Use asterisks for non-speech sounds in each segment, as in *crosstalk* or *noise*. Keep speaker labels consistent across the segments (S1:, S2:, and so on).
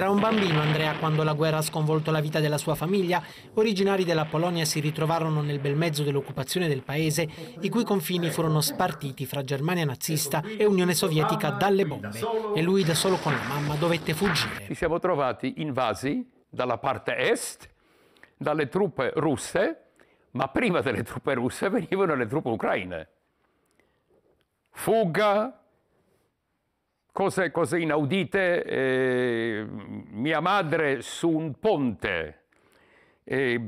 S1: Era un bambino Andrea quando la guerra ha sconvolto la vita della sua famiglia. Originari della Polonia si ritrovarono nel bel mezzo dell'occupazione del paese, i cui confini furono spartiti fra Germania nazista e Unione Sovietica dalle bombe. E lui da solo con la mamma dovette fuggire.
S2: Ci siamo trovati invasi dalla parte est, dalle truppe russe, ma prima delle truppe russe venivano le truppe ucraine. Fuga, cose, cose inaudite. Eh, mia madre su un ponte, eh,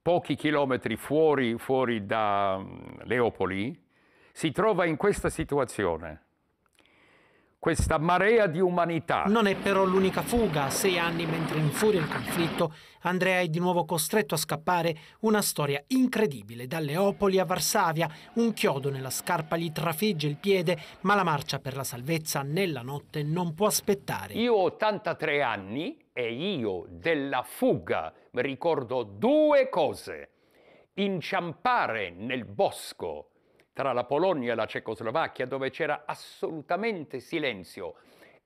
S2: pochi chilometri fuori, fuori da mm, Leopoli, si trova in questa situazione questa marea di umanità.
S1: Non è però l'unica fuga. A sei anni, mentre infuria il conflitto, Andrea è di nuovo costretto a scappare. Una storia incredibile, da Leopoli a Varsavia. Un chiodo nella scarpa gli trafigge il piede, ma la marcia per la salvezza nella notte non può aspettare. Io ho 83
S2: anni e io della fuga ricordo due cose. Inciampare nel bosco tra la Polonia e la Cecoslovacchia, dove c'era assolutamente silenzio,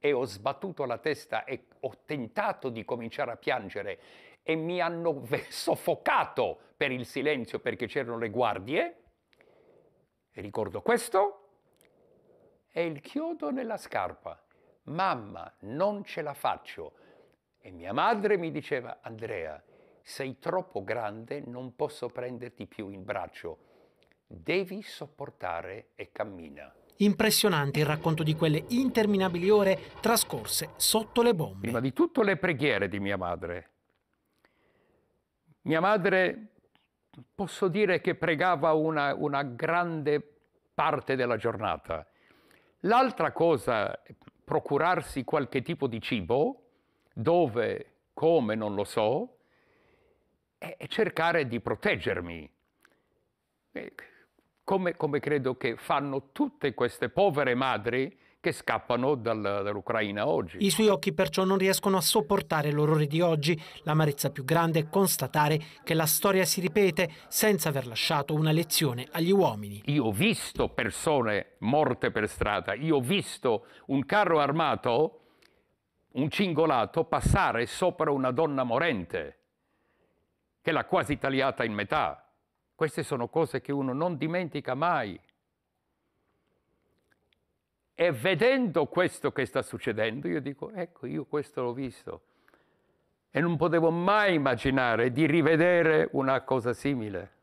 S2: e ho sbattuto la testa e ho tentato di cominciare a piangere e mi hanno *laughs* soffocato per il silenzio perché c'erano le guardie. E ricordo questo e il chiodo nella scarpa. Mamma, non ce la faccio. E mia madre mi diceva, Andrea, sei troppo grande, non posso prenderti più in braccio. Devi sopportare e cammina.
S1: Impressionante il racconto di quelle interminabili ore trascorse sotto le bombe. Prima di tutto le preghiere di mia madre. Mia madre
S2: posso dire che pregava una, una grande parte della giornata. L'altra cosa, procurarsi qualche tipo di cibo, dove, come, non lo so, e cercare di proteggermi come, come, credo che fanno tutte queste povere madri che scappano dal, dall'Ucraina oggi.
S1: I suoi occhi perciò non riescono a sopportare l'orrore di oggi. L'amarezza più grande è constatare che la storia si ripete senza aver lasciato una lezione agli uomini.
S2: Io ho visto persone morte per strada, io ho visto un carro armato, un cingolato, passare sopra una donna morente, che l'ha quasi tagliata in metà. Queste sono cose che uno non dimentica mai. E vedendo questo che sta succedendo, io dico, ecco, io questo l'ho visto. E non potevo mai immaginare di rivedere una cosa simile.